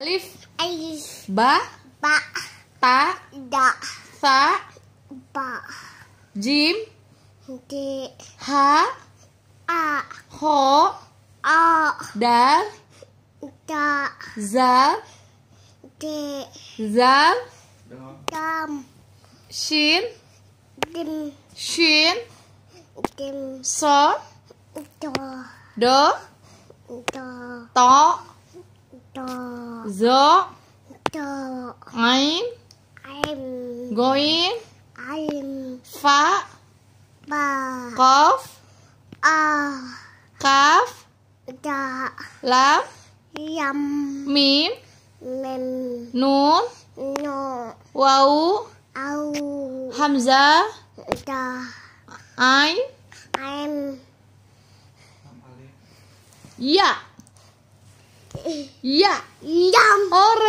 Alif. Alif. Ba. Ba. Ta. Da. Sa. Ba. Jim. Ji. Ha. A. Ho. A. Da, Da. Za, Di. Zal. Dam. Shin. Dim. Shin. Dim. So. Do. Do. Do. To. To. Zo. To. Ain. Ain. Goin. Ain. Fa. Ba. Kof. A. Kaf. Da. la yam Mim. Mim. Nun. Nun. Wau. Au. hamza Da. Ain. Ain. Ya. Yeah. Yum. All